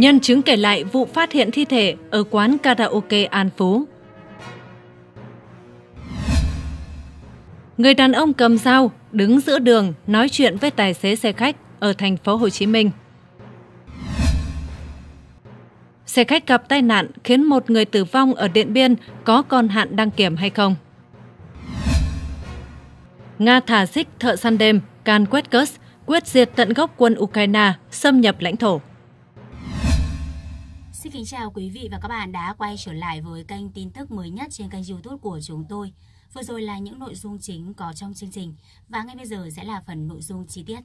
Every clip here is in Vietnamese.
Nhân chứng kể lại vụ phát hiện thi thể ở quán karaoke An Phú. Người đàn ông cầm dao đứng giữa đường nói chuyện với tài xế xe khách ở thành phố Hồ Chí Minh. Xe khách gặp tai nạn khiến một người tử vong ở Điện Biên có còn hạn đăng kiểm hay không? Nga thả xích thợ săn đêm, can quét Kursk, quyết diệt tận gốc quân Ukraine, xâm nhập lãnh thổ. Xin kính chào quý vị và các bạn đã quay trở lại với kênh tin tức mới nhất trên kênh youtube của chúng tôi. Vừa rồi là những nội dung chính có trong chương trình và ngay bây giờ sẽ là phần nội dung chi tiết.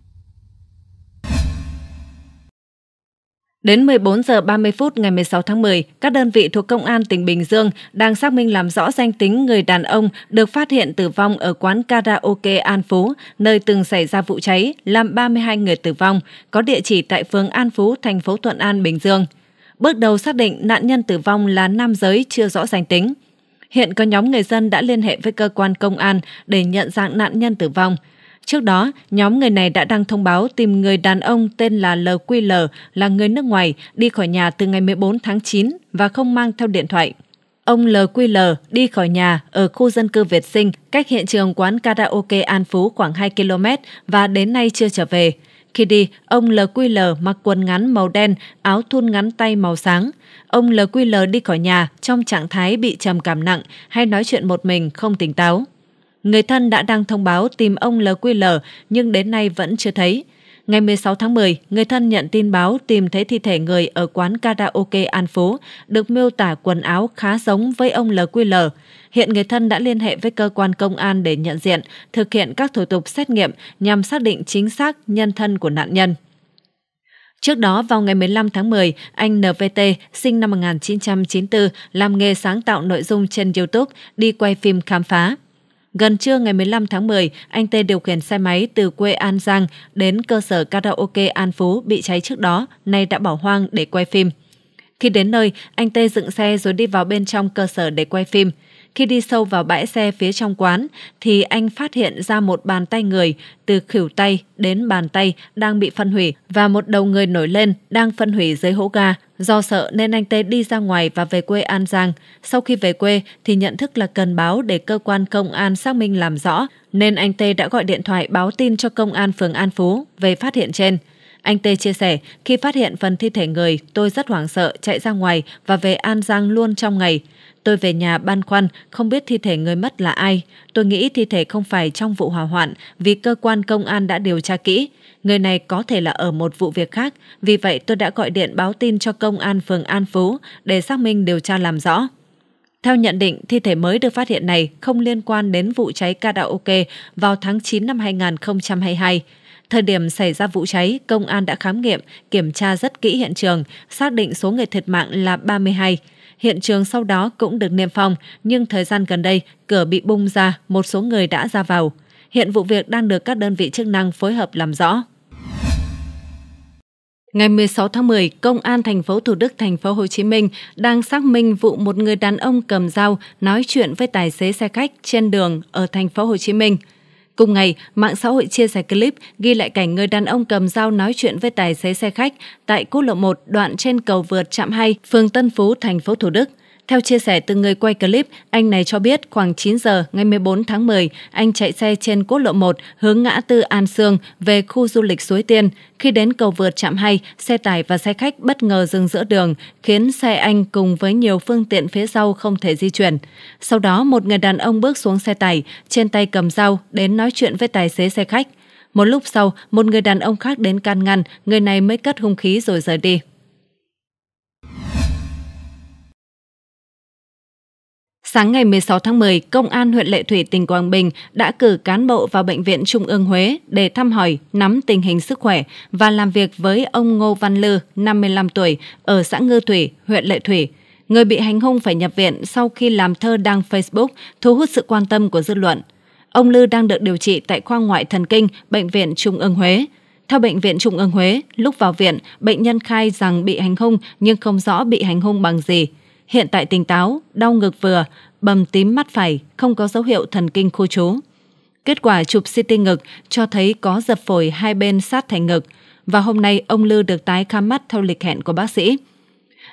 Đến 14 giờ 30 phút ngày 16 tháng 10, các đơn vị thuộc Công an tỉnh Bình Dương đang xác minh làm rõ danh tính người đàn ông được phát hiện tử vong ở quán karaoke An Phú, nơi từng xảy ra vụ cháy, làm 32 người tử vong, có địa chỉ tại phường An Phú, thành phố Thuận An, Bình Dương. Bước đầu xác định nạn nhân tử vong là nam giới chưa rõ danh tính. Hiện có nhóm người dân đã liên hệ với cơ quan công an để nhận dạng nạn nhân tử vong. Trước đó, nhóm người này đã đăng thông báo tìm người đàn ông tên là LQL là người nước ngoài đi khỏi nhà từ ngày 14 tháng 9 và không mang theo điện thoại. Ông LQL đi khỏi nhà ở khu dân cư Việt Sinh cách hiện trường quán karaoke An Phú khoảng 2 km và đến nay chưa trở về. Khi đi, ông LQL mặc quần ngắn màu đen, áo thun ngắn tay màu sáng. Ông LQL đi khỏi nhà trong trạng thái bị trầm cảm nặng hay nói chuyện một mình không tỉnh táo. Người thân đã đang thông báo tìm ông LQL nhưng đến nay vẫn chưa thấy. Ngày 16 tháng 10, người thân nhận tin báo tìm thấy thi thể người ở quán karaoke An Phú, được miêu tả quần áo khá giống với ông LQL. Hiện người thân đã liên hệ với cơ quan công an để nhận diện, thực hiện các thủ tục xét nghiệm nhằm xác định chính xác nhân thân của nạn nhân. Trước đó, vào ngày 15 tháng 10, anh NVT, sinh năm 1994, làm nghề sáng tạo nội dung trên YouTube, đi quay phim khám phá. Gần trưa ngày 15 tháng 10, anh Tê điều khiển xe máy từ quê An Giang đến cơ sở karaoke An Phú bị cháy trước đó, nay đã bỏ hoang để quay phim. Khi đến nơi, anh Tê dựng xe rồi đi vào bên trong cơ sở để quay phim. Khi đi sâu vào bãi xe phía trong quán, thì anh phát hiện ra một bàn tay người từ khỉu tay đến bàn tay đang bị phân hủy và một đầu người nổi lên đang phân hủy dưới hố ga. Do sợ nên anh Tê đi ra ngoài và về quê An Giang. Sau khi về quê thì nhận thức là cần báo để cơ quan công an xác minh làm rõ, nên anh Tê đã gọi điện thoại báo tin cho công an phường An Phú về phát hiện trên. Anh Tê chia sẻ, khi phát hiện phần thi thể người, tôi rất hoảng sợ chạy ra ngoài và về An Giang luôn trong ngày. Tôi về nhà băn khoăn, không biết thi thể người mất là ai. Tôi nghĩ thi thể không phải trong vụ hỏa hoạn vì cơ quan công an đã điều tra kỹ. Người này có thể là ở một vụ việc khác, vì vậy tôi đã gọi điện báo tin cho công an phường An Phú để xác minh điều tra làm rõ. Theo nhận định, thi thể mới được phát hiện này không liên quan đến vụ cháy karaoke vào tháng 9 năm 2022. Thời điểm xảy ra vụ cháy, công an đã khám nghiệm, kiểm tra rất kỹ hiện trường, xác định số người thiệt mạng là 32. Hiện trường sau đó cũng được niêm phong, nhưng thời gian gần đây, cửa bị bung ra, một số người đã ra vào. Hiện vụ việc đang được các đơn vị chức năng phối hợp làm rõ. Ngày 16 tháng 10, Công an thành phố Thủ Đức, thành phố Hồ Chí Minh đang xác minh vụ một người đàn ông cầm dao nói chuyện với tài xế xe khách trên đường ở thành phố Hồ Chí Minh. Cùng ngày, mạng xã hội chia sẻ clip ghi lại cảnh người đàn ông cầm dao nói chuyện với tài xế xe khách tại quốc lộ 1 đoạn trên cầu vượt Trạm 2, phường Tân Phú, thành phố Thủ Đức. Theo chia sẻ từ người quay clip, anh này cho biết khoảng 9 giờ ngày 14 tháng 10, anh chạy xe trên quốc lộ 1 hướng ngã tư An Sương về khu du lịch Suối Tiên. Khi đến cầu vượt chạm hay, xe tải và xe khách bất ngờ dừng giữa đường, khiến xe anh cùng với nhiều phương tiện phía sau không thể di chuyển. Sau đó, một người đàn ông bước xuống xe tải, trên tay cầm dao đến nói chuyện với tài xế xe khách. Một lúc sau, một người đàn ông khác đến can ngăn, người này mới cất hung khí rồi rời đi. Sáng ngày 16 tháng 10, Công an huyện Lệ Thủy, tỉnh Quảng Bình đã cử cán bộ vào Bệnh viện Trung ương Huế để thăm hỏi, nắm tình hình sức khỏe và làm việc với ông Ngô Văn Lư, 55 tuổi, ở xã Ngư Thủy, huyện Lệ Thủy. Người bị hành hung phải nhập viện sau khi làm thơ đăng Facebook thu hút sự quan tâm của dư luận. Ông Lư đang được điều trị tại khoa ngoại thần kinh Bệnh viện Trung ương Huế. Theo Bệnh viện Trung ương Huế, lúc vào viện, bệnh nhân khai rằng bị hành hung nhưng không rõ bị hành hung bằng gì – hiện tại tỉnh táo, đau ngực vừa, bầm tím mắt phải, không có dấu hiệu thần kinh khu trú. Kết quả chụp CT ngực cho thấy có dập phổi hai bên sát thành ngực và hôm nay ông Lư được tái khám mắt theo lịch hẹn của bác sĩ.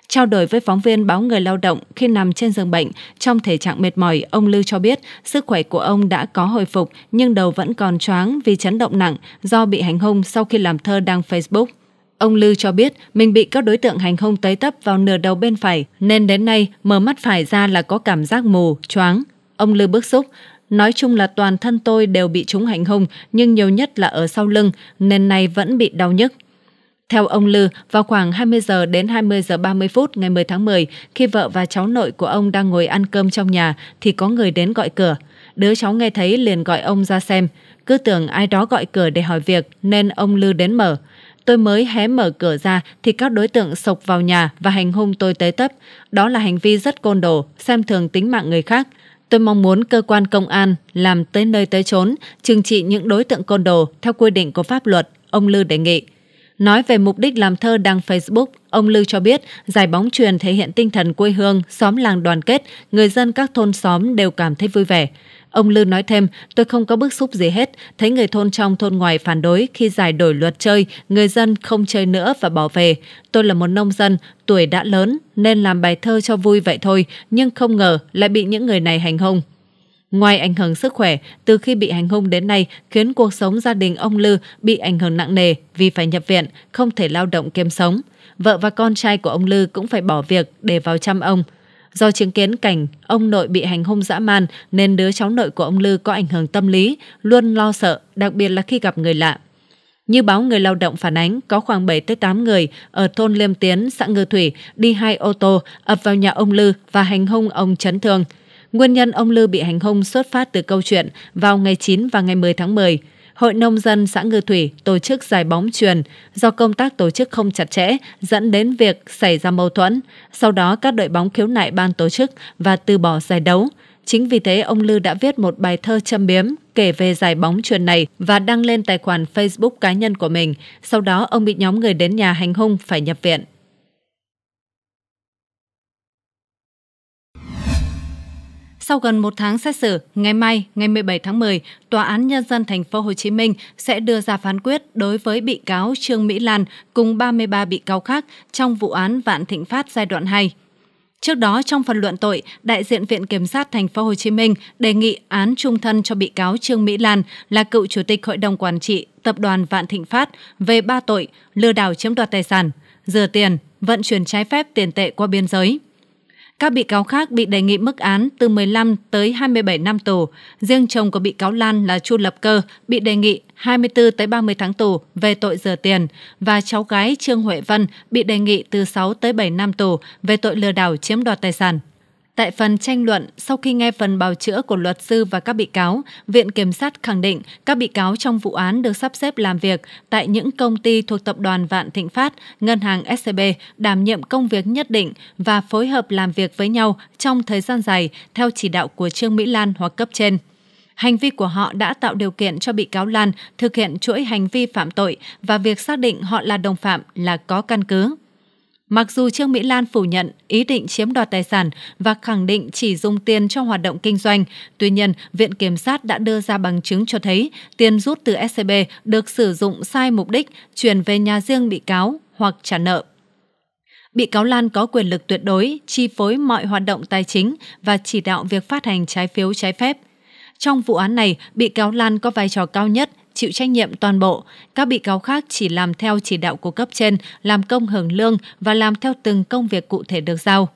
Trao đổi với phóng viên báo Người Lao động khi nằm trên giường bệnh trong thể trạng mệt mỏi, ông Lư cho biết sức khỏe của ông đã có hồi phục nhưng đầu vẫn còn choáng vì chấn động nặng do bị hành hung sau khi làm thơ đăng Facebook. Ông Lư cho biết mình bị các đối tượng hành hung tới tấp vào nửa đầu bên phải nên đến nay mở mắt phải ra là có cảm giác mù, choáng. Ông Lư bức xúc, nói chung là toàn thân tôi đều bị chúng hành hung nhưng nhiều nhất là ở sau lưng nên nay vẫn bị đau nhức. Theo ông Lư, vào khoảng 20 giờ đến 20 giờ 30 phút ngày 10 tháng 10, khi vợ và cháu nội của ông đang ngồi ăn cơm trong nhà thì có người đến gọi cửa. Đứa cháu nghe thấy liền gọi ông ra xem, cứ tưởng ai đó gọi cửa để hỏi việc nên ông Lư đến mở tôi mới hé mở cửa ra thì các đối tượng sộc vào nhà và hành hung tôi tới tấp. Đó là hành vi rất côn đồ, xem thường tính mạng người khác. Tôi mong muốn cơ quan công an làm tới nơi tới chốn, trừng trị những đối tượng côn đồ theo quy định của pháp luật, ông Lư đề nghị. Nói về mục đích làm thơ đăng Facebook, ông Lư cho biết giải bóng truyền thể hiện tinh thần quê hương, xóm làng đoàn kết, người dân các thôn xóm đều cảm thấy vui vẻ. Ông Lư nói thêm, tôi không có bức xúc gì hết, thấy người thôn trong thôn ngoài phản đối khi giải đổi luật chơi, người dân không chơi nữa và bỏ về. Tôi là một nông dân, tuổi đã lớn nên làm bài thơ cho vui vậy thôi, nhưng không ngờ lại bị những người này hành hung. Ngoài ảnh hưởng sức khỏe, từ khi bị hành hung đến nay khiến cuộc sống gia đình ông Lư bị ảnh hưởng nặng nề vì phải nhập viện, không thể lao động kiếm sống. Vợ và con trai của ông Lư cũng phải bỏ việc để vào chăm ông. Do chứng kiến cảnh ông nội bị hành hung dã man nên đứa cháu nội của ông Lư có ảnh hưởng tâm lý, luôn lo sợ, đặc biệt là khi gặp người lạ. Như báo người lao động phản ánh, có khoảng 7 tới 8 người ở thôn Liêm Tiến, xã Ngư Thủy đi hai ô tô ập vào nhà ông Lư và hành hung ông chấn thương. Nguyên nhân ông Lư bị hành hung xuất phát từ câu chuyện vào ngày 9 và ngày 10 tháng 10. Hội Nông dân xã Ngư Thủy tổ chức giải bóng truyền do công tác tổ chức không chặt chẽ dẫn đến việc xảy ra mâu thuẫn. Sau đó các đội bóng khiếu nại ban tổ chức và từ bỏ giải đấu. Chính vì thế ông Lư đã viết một bài thơ châm biếm kể về giải bóng truyền này và đăng lên tài khoản Facebook cá nhân của mình. Sau đó ông bị nhóm người đến nhà hành hung phải nhập viện. Sau gần một tháng xét xử, ngày mai, ngày 17 tháng 10, Tòa án Nhân dân Thành phố Hồ Chí Minh sẽ đưa ra phán quyết đối với bị cáo Trương Mỹ Lan cùng 33 bị cáo khác trong vụ án Vạn Thịnh Phát giai đoạn 2. Trước đó trong phần luận tội, đại diện Viện Kiểm sát Thành phố Hồ Chí Minh đề nghị án trung thân cho bị cáo Trương Mỹ Lan là cựu chủ tịch Hội đồng quản trị Tập đoàn Vạn Thịnh Phát về ba tội lừa đảo chiếm đoạt tài sản, rửa tiền, vận chuyển trái phép tiền tệ qua biên giới. Các bị cáo khác bị đề nghị mức án từ 15 tới 27 năm tù. Riêng chồng của bị cáo Lan là Chu Lập Cơ bị đề nghị 24 tới 30 tháng tù về tội rửa tiền và cháu gái Trương Huệ Vân bị đề nghị từ 6 tới 7 năm tù về tội lừa đảo chiếm đoạt tài sản. Tại phần tranh luận, sau khi nghe phần bào chữa của luật sư và các bị cáo, Viện Kiểm sát khẳng định các bị cáo trong vụ án được sắp xếp làm việc tại những công ty thuộc Tập đoàn Vạn Thịnh Phát, Ngân hàng SCB đảm nhiệm công việc nhất định và phối hợp làm việc với nhau trong thời gian dài theo chỉ đạo của Trương Mỹ Lan hoặc cấp trên. Hành vi của họ đã tạo điều kiện cho bị cáo Lan thực hiện chuỗi hành vi phạm tội và việc xác định họ là đồng phạm là có căn cứ. Mặc dù Trương Mỹ Lan phủ nhận ý định chiếm đoạt tài sản và khẳng định chỉ dùng tiền cho hoạt động kinh doanh, tuy nhiên, Viện Kiểm sát đã đưa ra bằng chứng cho thấy tiền rút từ SCB được sử dụng sai mục đích, chuyển về nhà riêng bị cáo hoặc trả nợ. Bị cáo Lan có quyền lực tuyệt đối, chi phối mọi hoạt động tài chính và chỉ đạo việc phát hành trái phiếu trái phép. Trong vụ án này, bị cáo Lan có vai trò cao nhất – chịu trách nhiệm toàn bộ. Các bị cáo khác chỉ làm theo chỉ đạo của cấp trên, làm công hưởng lương và làm theo từng công việc cụ thể được giao.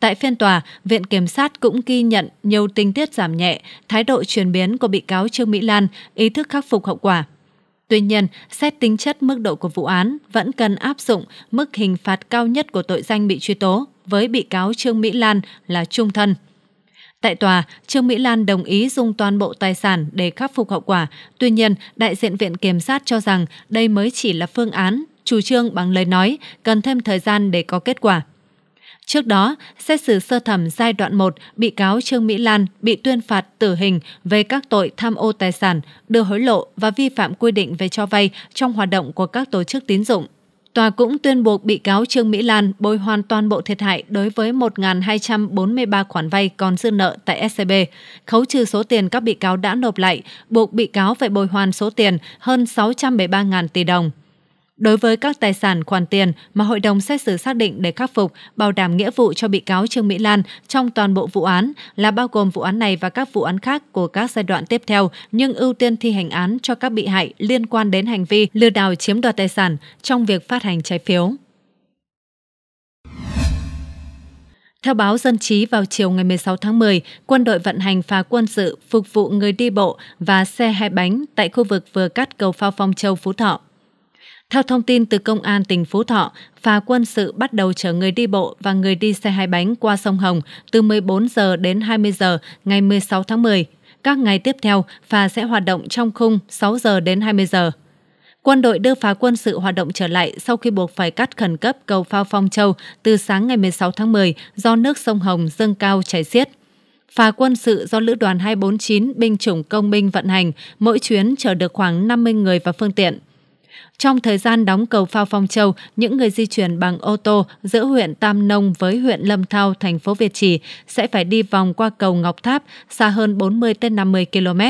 Tại phiên tòa, Viện Kiểm sát cũng ghi nhận nhiều tình tiết giảm nhẹ, thái độ chuyển biến của bị cáo Trương Mỹ Lan, ý thức khắc phục hậu quả. Tuy nhiên, xét tính chất mức độ của vụ án vẫn cần áp dụng mức hình phạt cao nhất của tội danh bị truy tố với bị cáo Trương Mỹ Lan là trung thân. Tại tòa, Trương Mỹ Lan đồng ý dùng toàn bộ tài sản để khắc phục hậu quả. Tuy nhiên, đại diện Viện Kiểm sát cho rằng đây mới chỉ là phương án, chủ trương bằng lời nói, cần thêm thời gian để có kết quả. Trước đó, xét xử sơ thẩm giai đoạn 1, bị cáo Trương Mỹ Lan bị tuyên phạt tử hình về các tội tham ô tài sản, đưa hối lộ và vi phạm quy định về cho vay trong hoạt động của các tổ chức tín dụng. Tòa cũng tuyên buộc bị cáo Trương Mỹ Lan bồi hoàn toàn bộ thiệt hại đối với 1.243 khoản vay còn dư nợ tại SCB, khấu trừ số tiền các bị cáo đã nộp lại, buộc bị cáo phải bồi hoàn số tiền hơn 673.000 tỷ đồng. Đối với các tài sản khoản tiền mà hội đồng xét xử xác định để khắc phục, bảo đảm nghĩa vụ cho bị cáo Trương Mỹ Lan trong toàn bộ vụ án là bao gồm vụ án này và các vụ án khác của các giai đoạn tiếp theo, nhưng ưu tiên thi hành án cho các bị hại liên quan đến hành vi lừa đảo chiếm đoạt tài sản trong việc phát hành trái phiếu. Theo báo Dân chí vào chiều ngày 16 tháng 10, quân đội vận hành phà quân sự phục vụ người đi bộ và xe hai bánh tại khu vực vừa cắt cầu phao Phong Châu Phú Thọ theo thông tin từ Công an tỉnh Phú Thọ, phà quân sự bắt đầu chở người đi bộ và người đi xe hai bánh qua sông Hồng từ 14 giờ đến 20 giờ ngày 16 tháng 10. Các ngày tiếp theo, phà sẽ hoạt động trong khung 6 giờ đến 20 giờ. Quân đội đưa phá quân sự hoạt động trở lại sau khi buộc phải cắt khẩn cấp cầu phao Phong Châu từ sáng ngày 16 tháng 10 do nước sông Hồng dâng cao chảy xiết. Phà quân sự do Lữ đoàn 249 binh chủng công binh vận hành, mỗi chuyến chở được khoảng 50 người và phương tiện. Trong thời gian đóng cầu phao Phong Châu, những người di chuyển bằng ô tô giữa huyện Tam Nông với huyện Lâm Thao, thành phố Việt Trì sẽ phải đi vòng qua cầu Ngọc Tháp, xa hơn 40 đến 50 km.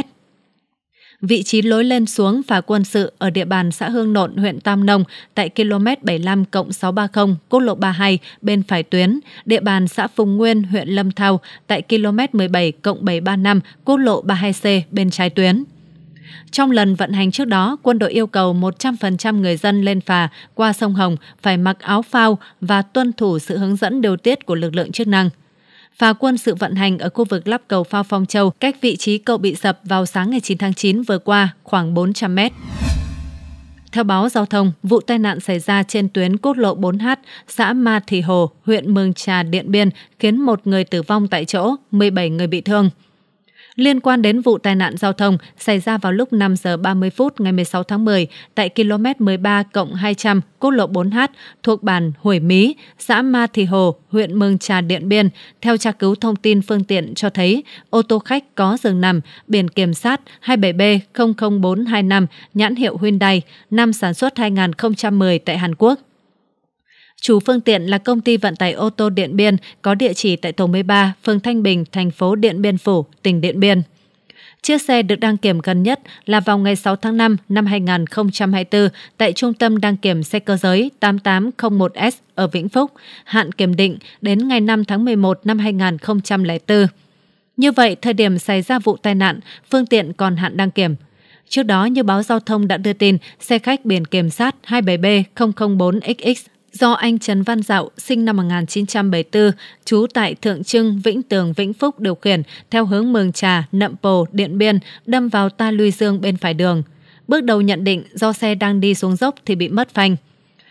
Vị trí lối lên xuống phà quân sự ở địa bàn xã Hương Nộn, huyện Tam Nông tại km 75 630, quốc lộ 32 bên phải tuyến, địa bàn xã Phùng Nguyên, huyện Lâm Thao tại km 17 735, quốc lộ 32C bên trái tuyến. Trong lần vận hành trước đó, quân đội yêu cầu 100% người dân lên phà qua sông Hồng phải mặc áo phao và tuân thủ sự hướng dẫn điều tiết của lực lượng chức năng. Phà quân sự vận hành ở khu vực lắp cầu phao Phong Châu cách vị trí cầu bị sập vào sáng ngày 9 tháng 9 vừa qua khoảng 400 mét. Theo báo giao thông, vụ tai nạn xảy ra trên tuyến quốc lộ 4H, xã Ma Thị Hồ, huyện Mường Trà, Điện Biên khiến một người tử vong tại chỗ, 17 người bị thương liên quan đến vụ tai nạn giao thông xảy ra vào lúc 5 giờ 30 phút ngày 16 tháng 10 tại km 13 cộng 200 quốc lộ 4H thuộc bản Hủy Mí, xã Ma Thị Hồ, huyện Mường Trà, Điện Biên. Theo tra cứu thông tin phương tiện cho thấy ô tô khách có giường nằm, biển kiểm soát 27B00425, nhãn hiệu Hyundai, năm sản xuất 2010 tại Hàn Quốc. Chủ phương tiện là công ty vận tải ô tô Điện Biên có địa chỉ tại tổ 13, phường Thanh Bình, thành phố Điện Biên Phủ, tỉnh Điện Biên. Chiếc xe được đăng kiểm gần nhất là vào ngày 6 tháng 5 năm 2024 tại Trung tâm đăng kiểm xe cơ giới 8801S ở Vĩnh Phúc, hạn kiểm định đến ngày 5 tháng 11 năm 2004. Như vậy, thời điểm xảy ra vụ tai nạn, phương tiện còn hạn đăng kiểm. Trước đó, như báo Giao thông đã đưa tin, xe khách biển kiểm sát 27B004XX do anh Trần Văn Dạo, sinh năm 1974, trú tại Thượng Trưng, Vĩnh Tường, Vĩnh Phúc điều khiển theo hướng Mường Trà, Nậm Pồ, Điện Biên đâm vào ta luy dương bên phải đường. Bước đầu nhận định do xe đang đi xuống dốc thì bị mất phanh.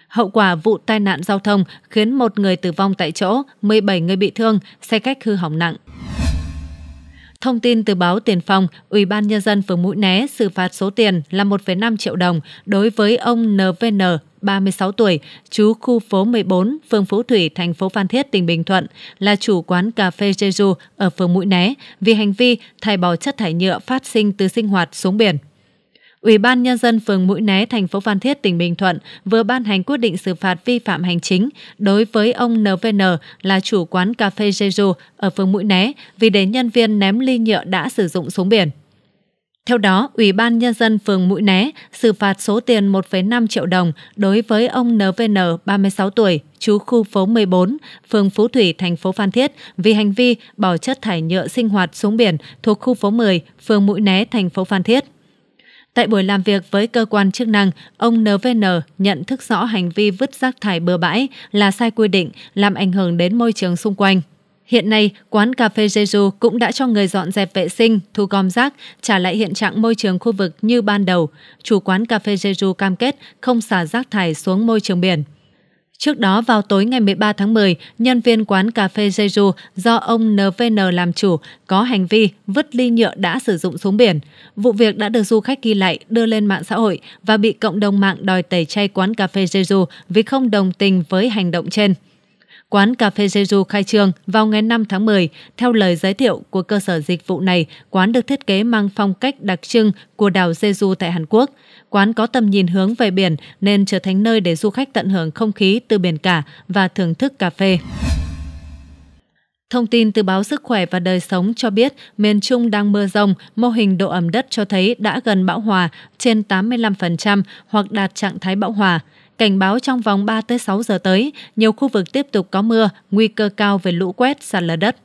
Hậu quả vụ tai nạn giao thông khiến một người tử vong tại chỗ, 17 người bị thương, xe khách hư hỏng nặng. Thông tin từ báo Tiền Phong, Ủy ban Nhân dân phường Mũi Né xử phạt số tiền là 1,5 triệu đồng đối với ông NVN, 36 tuổi, trú khu phố 14, phường Phú Thủy, thành phố Phan Thiết, tỉnh Bình Thuận, là chủ quán cà phê Jeju ở phường Mũi Né vì hành vi thải bỏ chất thải nhựa phát sinh từ sinh hoạt xuống biển. Ủy ban Nhân dân phường Mũi Né, thành phố Phan Thiết, tỉnh Bình Thuận vừa ban hành quyết định xử phạt vi phạm hành chính đối với ông NVN là chủ quán cà phê Jeju ở phường Mũi Né vì để nhân viên ném ly nhựa đã sử dụng xuống biển. Theo đó, Ủy ban Nhân dân phường Mũi Né xử phạt số tiền 1,5 triệu đồng đối với ông NVN, 36 tuổi, chú khu phố 14, phường Phú Thủy, thành phố Phan Thiết vì hành vi bỏ chất thải nhựa sinh hoạt xuống biển thuộc khu phố 10, phường Mũi Né, thành phố Phan Thiết. Tại buổi làm việc với cơ quan chức năng, ông NVN nhận thức rõ hành vi vứt rác thải bừa bãi là sai quy định, làm ảnh hưởng đến môi trường xung quanh. Hiện nay, quán cà phê Jeju cũng đã cho người dọn dẹp vệ sinh, thu gom rác, trả lại hiện trạng môi trường khu vực như ban đầu. Chủ quán cà phê Jeju cam kết không xả rác thải xuống môi trường biển. Trước đó vào tối ngày 13 tháng 10, nhân viên quán cà phê Jeju do ông NVN làm chủ có hành vi vứt ly nhựa đã sử dụng xuống biển. Vụ việc đã được du khách ghi lại, đưa lên mạng xã hội và bị cộng đồng mạng đòi tẩy chay quán cà phê Jeju vì không đồng tình với hành động trên. Quán cà phê Jeju khai trương vào ngày 5 tháng 10. Theo lời giới thiệu của cơ sở dịch vụ này, quán được thiết kế mang phong cách đặc trưng của đảo Jeju tại Hàn Quốc. Quán có tầm nhìn hướng về biển nên trở thành nơi để du khách tận hưởng không khí từ biển cả và thưởng thức cà phê. Thông tin từ báo Sức khỏe và Đời sống cho biết miền Trung đang mưa rông, mô hình độ ẩm đất cho thấy đã gần bão hòa trên 85% hoặc đạt trạng thái bão hòa. Cảnh báo trong vòng 3 tới 6 giờ tới, nhiều khu vực tiếp tục có mưa, nguy cơ cao về lũ quét, sạt lở đất.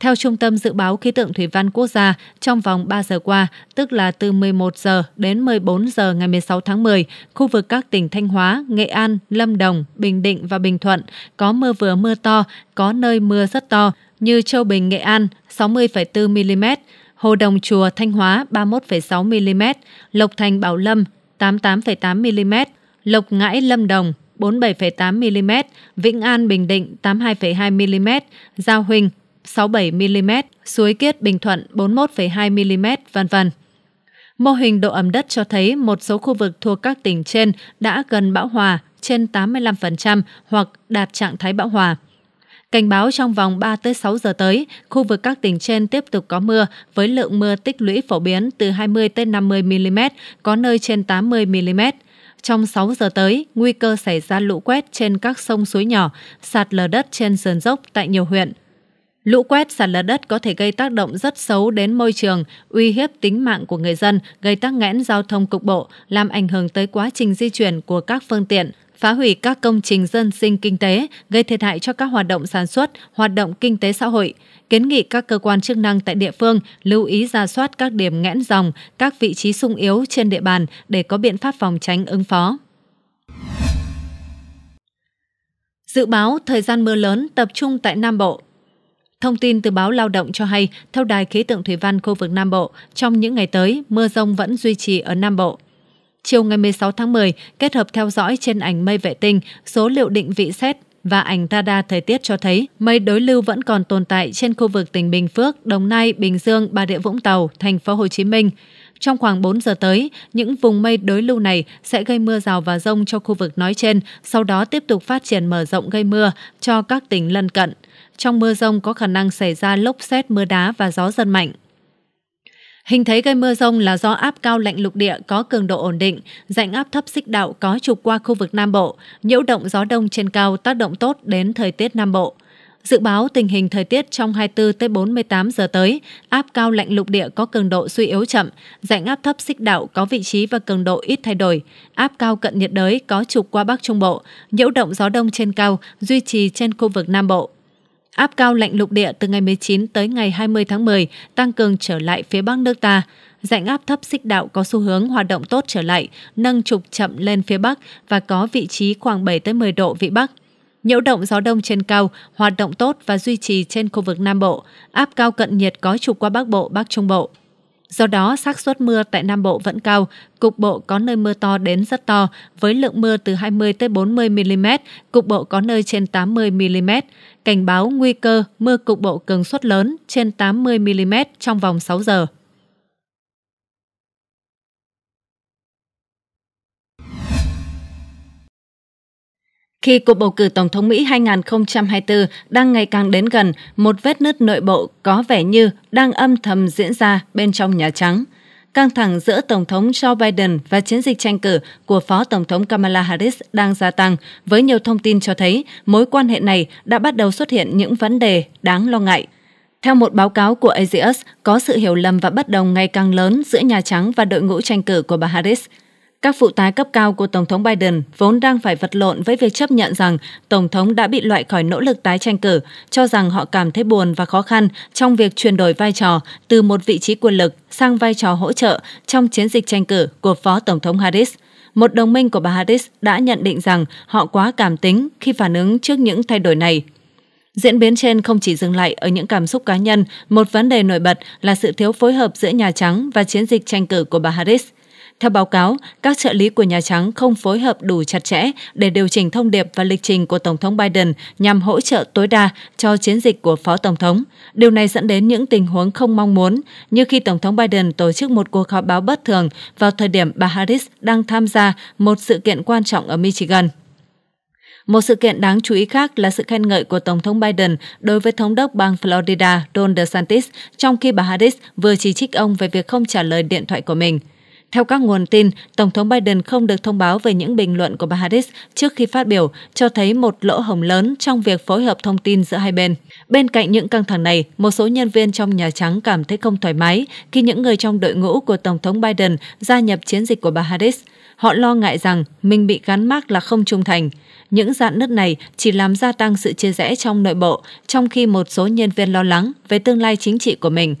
Theo Trung tâm Dự báo Khí tượng Thủy văn Quốc gia, trong vòng 3 giờ qua, tức là từ 11 giờ đến 14 giờ ngày 16 tháng 10, khu vực các tỉnh Thanh Hóa, Nghệ An, Lâm Đồng, Bình Định và Bình Thuận có mưa vừa mưa to, có nơi mưa rất to như Châu Bình, Nghệ An 60,4 mm, Hồ Đồng Chùa, Thanh Hóa 31,6 mm, Lộc Thành, Bảo Lâm 88,8 mm, Lộc Ngãi Lâm Đồng 47,8mm, Vĩnh An Bình Định 82,2mm, Giao Huỳnh 67mm, Suối Kiết Bình Thuận 41,2mm, vân vân. Mô hình độ ẩm đất cho thấy một số khu vực thuộc các tỉnh trên đã gần bão hòa trên 85% hoặc đạt trạng thái bão hòa. Cảnh báo trong vòng 3 tới 6 giờ tới, khu vực các tỉnh trên tiếp tục có mưa với lượng mưa tích lũy phổ biến từ 20 tới 50 mm, có nơi trên 80 mm. Trong 6 giờ tới, nguy cơ xảy ra lũ quét trên các sông suối nhỏ, sạt lở đất trên sườn dốc tại nhiều huyện. Lũ quét sạt lở đất có thể gây tác động rất xấu đến môi trường, uy hiếp tính mạng của người dân, gây tắc nghẽn giao thông cục bộ, làm ảnh hưởng tới quá trình di chuyển của các phương tiện, phá hủy các công trình dân sinh kinh tế, gây thiệt hại cho các hoạt động sản xuất, hoạt động kinh tế xã hội. Kiến nghị các cơ quan chức năng tại địa phương lưu ý ra soát các điểm nghẽn dòng, các vị trí sung yếu trên địa bàn để có biện pháp phòng tránh ứng phó. Dự báo thời gian mưa lớn tập trung tại Nam Bộ, Thông tin từ báo Lao động cho hay, theo Đài khí tượng thủy văn khu vực Nam Bộ, trong những ngày tới, mưa rông vẫn duy trì ở Nam Bộ. Chiều ngày 16 tháng 10, kết hợp theo dõi trên ảnh mây vệ tinh, số liệu định vị xét và ảnh radar thời tiết cho thấy mây đối lưu vẫn còn tồn tại trên khu vực tỉnh Bình Phước, Đồng Nai, Bình Dương, Bà Rịa Vũng Tàu, thành phố Hồ Chí Minh. Trong khoảng 4 giờ tới, những vùng mây đối lưu này sẽ gây mưa rào và rông cho khu vực nói trên, sau đó tiếp tục phát triển mở rộng gây mưa cho các tỉnh lân cận. Trong mưa rông có khả năng xảy ra lốc xét mưa đá và gió giật mạnh. Hình thế gây mưa rông là do áp cao lạnh lục địa có cường độ ổn định, dạnh áp thấp xích đạo có trục qua khu vực Nam Bộ, nhiễu động gió đông trên cao tác động tốt đến thời tiết Nam Bộ. Dự báo tình hình thời tiết trong 24 tới 48 giờ tới, áp cao lạnh lục địa có cường độ suy yếu chậm, rãnh áp thấp xích đạo có vị trí và cường độ ít thay đổi, áp cao cận nhiệt đới có trục qua Bắc Trung Bộ, nhiễu động gió đông trên cao duy trì trên khu vực Nam Bộ. Áp cao lạnh lục địa từ ngày 19 tới ngày 20 tháng 10 tăng cường trở lại phía bắc nước ta. Dạnh áp thấp xích đạo có xu hướng hoạt động tốt trở lại, nâng trục chậm lên phía bắc và có vị trí khoảng 7 tới 10 độ vị bắc. Nhiễu động gió đông trên cao hoạt động tốt và duy trì trên khu vực Nam Bộ, áp cao cận nhiệt có trục qua Bắc Bộ, Bắc Trung Bộ. Do đó, xác suất mưa tại Nam Bộ vẫn cao, cục bộ có nơi mưa to đến rất to, với lượng mưa từ 20 tới 40 mm, cục bộ có nơi trên 80 mm. Cảnh báo nguy cơ mưa cục bộ cường suất lớn trên 80 mm trong vòng 6 giờ. khi cuộc bầu cử Tổng thống Mỹ 2024 đang ngày càng đến gần, một vết nứt nội bộ có vẻ như đang âm thầm diễn ra bên trong Nhà Trắng. Căng thẳng giữa Tổng thống Joe Biden và chiến dịch tranh cử của Phó Tổng thống Kamala Harris đang gia tăng, với nhiều thông tin cho thấy mối quan hệ này đã bắt đầu xuất hiện những vấn đề đáng lo ngại. Theo một báo cáo của Axios, có sự hiểu lầm và bất đồng ngày càng lớn giữa Nhà Trắng và đội ngũ tranh cử của bà Harris – các phụ tá cấp cao của Tổng thống Biden vốn đang phải vật lộn với việc chấp nhận rằng Tổng thống đã bị loại khỏi nỗ lực tái tranh cử, cho rằng họ cảm thấy buồn và khó khăn trong việc chuyển đổi vai trò từ một vị trí quyền lực sang vai trò hỗ trợ trong chiến dịch tranh cử của Phó Tổng thống Harris một đồng minh của bà Harris đã nhận định rằng họ quá cảm tính khi phản ứng trước những thay đổi này. Diễn biến trên không chỉ dừng lại ở những cảm xúc cá nhân, một vấn đề nổi bật là sự thiếu phối hợp giữa Nhà Trắng và chiến dịch tranh cử của bà Harris. Theo báo cáo, các trợ lý của Nhà Trắng không phối hợp đủ chặt chẽ để điều chỉnh thông điệp và lịch trình của Tổng thống Biden nhằm hỗ trợ tối đa cho chiến dịch của Phó Tổng thống. Điều này dẫn đến những tình huống không mong muốn, như khi Tổng thống Biden tổ chức một cuộc họp báo bất thường vào thời điểm bà Harris đang tham gia một sự kiện quan trọng ở Michigan. Một sự kiện đáng chú ý khác là sự khen ngợi của Tổng thống Biden đối với Thống đốc bang Florida Ron DeSantis trong khi bà Harris vừa chỉ trích ông về việc không trả lời điện thoại của mình – theo các nguồn tin, Tổng thống Biden không được thông báo về những bình luận của bà Harris trước khi phát biểu, cho thấy một lỗ hổng lớn trong việc phối hợp thông tin giữa hai bên. Bên cạnh những căng thẳng này, một số nhân viên trong Nhà Trắng cảm thấy không thoải mái khi những người trong đội ngũ của Tổng thống Biden gia nhập chiến dịch của bà Harris. Họ lo ngại rằng mình bị gắn mác là không trung thành. Những dạn nứt này chỉ làm gia tăng sự chia rẽ trong nội bộ, trong khi một số nhân viên lo lắng về tương lai chính trị của mình.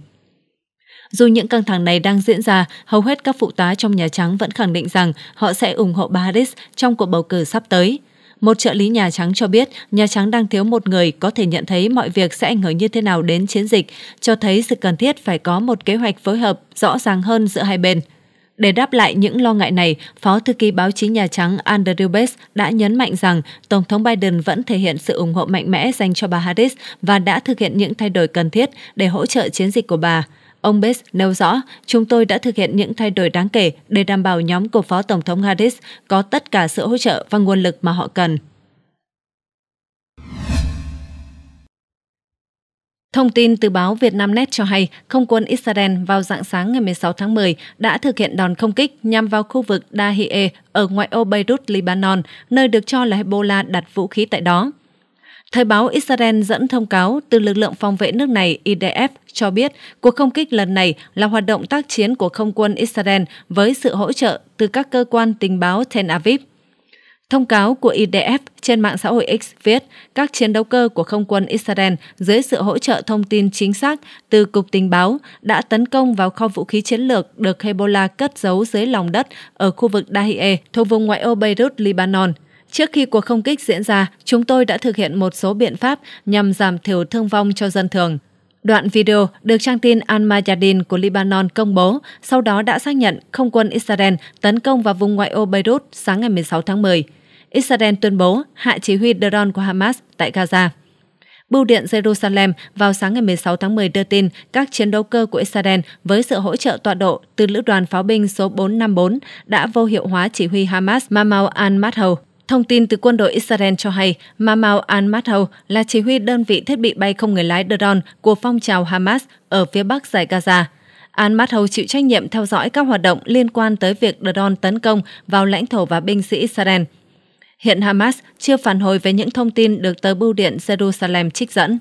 Dù những căng thẳng này đang diễn ra, hầu hết các phụ tá trong Nhà Trắng vẫn khẳng định rằng họ sẽ ủng hộ bà Harris trong cuộc bầu cử sắp tới. Một trợ lý Nhà Trắng cho biết Nhà Trắng đang thiếu một người có thể nhận thấy mọi việc sẽ ảnh hưởng như thế nào đến chiến dịch, cho thấy sự cần thiết phải có một kế hoạch phối hợp rõ ràng hơn giữa hai bên. Để đáp lại những lo ngại này, Phó Thư ký Báo chí Nhà Trắng Andrew Bates đã nhấn mạnh rằng Tổng thống Biden vẫn thể hiện sự ủng hộ mạnh mẽ dành cho bà Harris và đã thực hiện những thay đổi cần thiết để hỗ trợ chiến dịch của bà. Ông Bes nêu rõ, chúng tôi đã thực hiện những thay đổi đáng kể để đảm bảo nhóm của Phó Tổng thống Harris có tất cả sự hỗ trợ và nguồn lực mà họ cần. Thông tin từ báo Vietnamnet cho hay, không quân Israel vào dạng sáng ngày 16 tháng 10 đã thực hiện đòn không kích nhằm vào khu vực Dahie ở ngoại ô Beirut, Lebanon, nơi được cho là Hezbollah đặt vũ khí tại đó. Thời báo Israel dẫn thông cáo từ lực lượng phòng vệ nước này IDF cho biết cuộc không kích lần này là hoạt động tác chiến của không quân Israel với sự hỗ trợ từ các cơ quan tình báo Tel Aviv. Thông cáo của IDF trên mạng xã hội X viết các chiến đấu cơ của không quân Israel dưới sự hỗ trợ thông tin chính xác từ Cục Tình báo đã tấn công vào kho vũ khí chiến lược được Hezbollah cất giấu dưới lòng đất ở khu vực Dahie thuộc vùng ngoại ô Beirut, Lebanon – Trước khi cuộc không kích diễn ra, chúng tôi đã thực hiện một số biện pháp nhằm giảm thiểu thương vong cho dân thường. Đoạn video được trang tin Al-Mayadin của Lebanon công bố, sau đó đã xác nhận không quân Israel tấn công vào vùng ngoại ô Beirut sáng ngày 16 tháng 10. Israel tuyên bố hạ chỉ huy drone của Hamas tại Gaza. Bưu điện Jerusalem vào sáng ngày 16 tháng 10 đưa tin các chiến đấu cơ của Israel với sự hỗ trợ tọa độ từ lữ đoàn pháo binh số 454 đã vô hiệu hóa chỉ huy Hamas Mamal al-Madhou. Thông tin từ quân đội Israel cho hay Mahmoud al-Madhou là chỉ huy đơn vị thiết bị bay không người lái Drone của phong trào Hamas ở phía bắc giải Gaza. Al-Madhou chịu trách nhiệm theo dõi các hoạt động liên quan tới việc Drone tấn công vào lãnh thổ và binh sĩ Israel. Hiện Hamas chưa phản hồi về những thông tin được tờ bưu điện Jerusalem trích dẫn.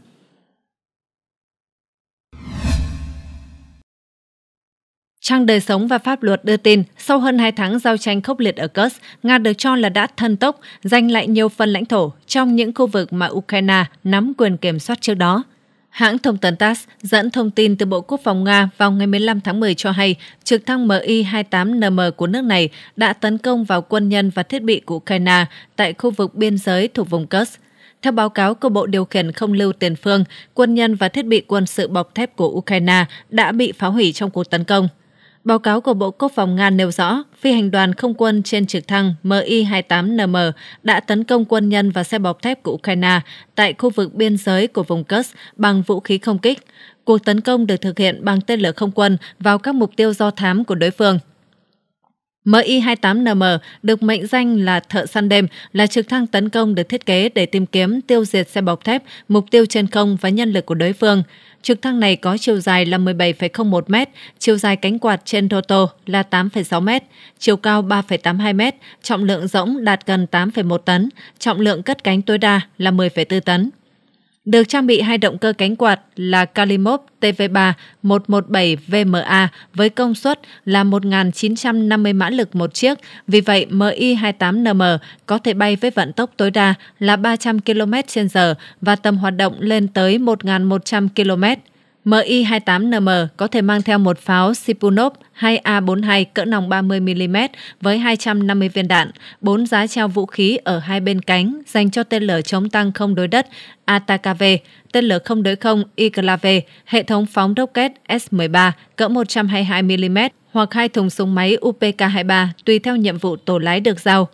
Trang Đời Sống và Pháp Luật đưa tin, sau hơn 2 tháng giao tranh khốc liệt ở Kursk, Nga được cho là đã thân tốc, giành lại nhiều phần lãnh thổ trong những khu vực mà Ukraine nắm quyền kiểm soát trước đó. Hãng thông tấn TASS dẫn thông tin từ Bộ Quốc phòng Nga vào ngày 15 tháng 10 cho hay trực thăng Mi-28NM của nước này đã tấn công vào quân nhân và thiết bị của Ukraine tại khu vực biên giới thuộc vùng Kursk. Theo báo cáo của Bộ Điều khiển Không lưu Tiền phương, quân nhân và thiết bị quân sự bọc thép của Ukraine đã bị phá hủy trong cuộc tấn công. Báo cáo của Bộ Quốc phòng Nga nêu rõ, phi hành đoàn không quân trên trực thăng Mi-28NM đã tấn công quân nhân và xe bọc thép của Ukraine tại khu vực biên giới của vùng Kursk bằng vũ khí không kích. Cuộc tấn công được thực hiện bằng tên lửa không quân vào các mục tiêu do thám của đối phương – MI-28NM được mệnh danh là thợ săn đêm, là trực thăng tấn công được thiết kế để tìm kiếm tiêu diệt xe bọc thép, mục tiêu trên không và nhân lực của đối phương. Trực thăng này có chiều dài là 17,01 m, chiều dài cánh quạt trên rô là 8,6 m, chiều cao 3,82 m, trọng lượng rỗng đạt gần 8,1 tấn, trọng lượng cất cánh tối đa là 10,4 tấn được trang bị hai động cơ cánh quạt là Kalimov TV3 117VMA với công suất là 1.950 mã lực một chiếc, vì vậy MI-28NM có thể bay với vận tốc tối đa là 300 km/h và tầm hoạt động lên tới 1.100 km. Mi-28NM có thể mang theo một pháo Sipunov 2A42 cỡ nòng 30mm với 250 viên đạn, bốn giá treo vũ khí ở hai bên cánh dành cho tên lửa chống tăng không đối đất ATAKV, tên lửa không đối không Iglave, hệ thống phóng rocket S-13 cỡ 122mm hoặc hai thùng súng máy UPK-23 tùy theo nhiệm vụ tổ lái được giao.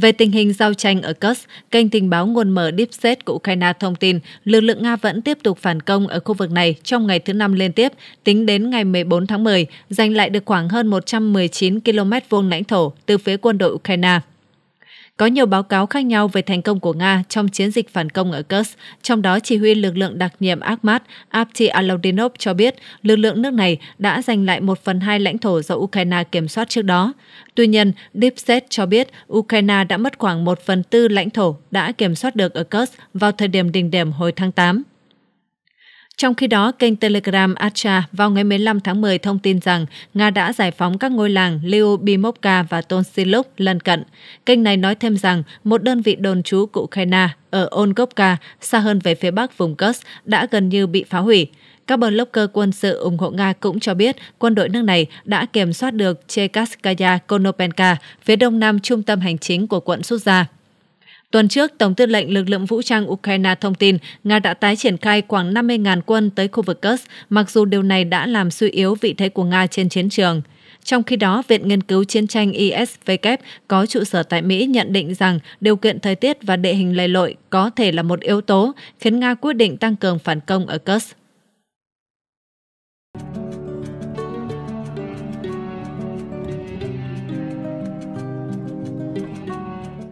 Về tình hình giao tranh ở Kursk, kênh tình báo nguồn mở DeepSet của Ukraine thông tin lực lượng Nga vẫn tiếp tục phản công ở khu vực này trong ngày thứ năm liên tiếp, tính đến ngày 14 tháng 10, giành lại được khoảng hơn 119 km vuông lãnh thổ từ phía quân đội Ukraine. Có nhiều báo cáo khác nhau về thành công của Nga trong chiến dịch phản công ở Kursk, trong đó chỉ huy lực lượng đặc nhiệm Akhmat Abti Alaudinov cho biết lực lượng nước này đã giành lại một phần hai lãnh thổ do Ukraine kiểm soát trước đó. Tuy nhiên, Deep State cho biết Ukraine đã mất khoảng một phần tư lãnh thổ đã kiểm soát được ở Kursk vào thời điểm đỉnh điểm hồi tháng 8. Trong khi đó, kênh Telegram Acha vào ngày 15 tháng 10 thông tin rằng Nga đã giải phóng các ngôi làng Lyubimovka và Tonsiluk lân cận. Kênh này nói thêm rằng một đơn vị đồn trú của Ukraine ở Ongovka, xa hơn về phía bắc vùng Kursk, đã gần như bị phá hủy. Các blogger quân sự ủng hộ Nga cũng cho biết quân đội nước này đã kiểm soát được Chekaskaya Konopenka, phía đông nam trung tâm hành chính của quận Suza. Tuần trước, Tổng tư lệnh lực lượng vũ trang Ukraine thông tin Nga đã tái triển khai khoảng 50.000 quân tới khu vực Kursk, mặc dù điều này đã làm suy yếu vị thế của Nga trên chiến trường. Trong khi đó, Viện Nghiên cứu Chiến tranh ISW có trụ sở tại Mỹ nhận định rằng điều kiện thời tiết và địa hình lầy lội có thể là một yếu tố khiến Nga quyết định tăng cường phản công ở Kursk.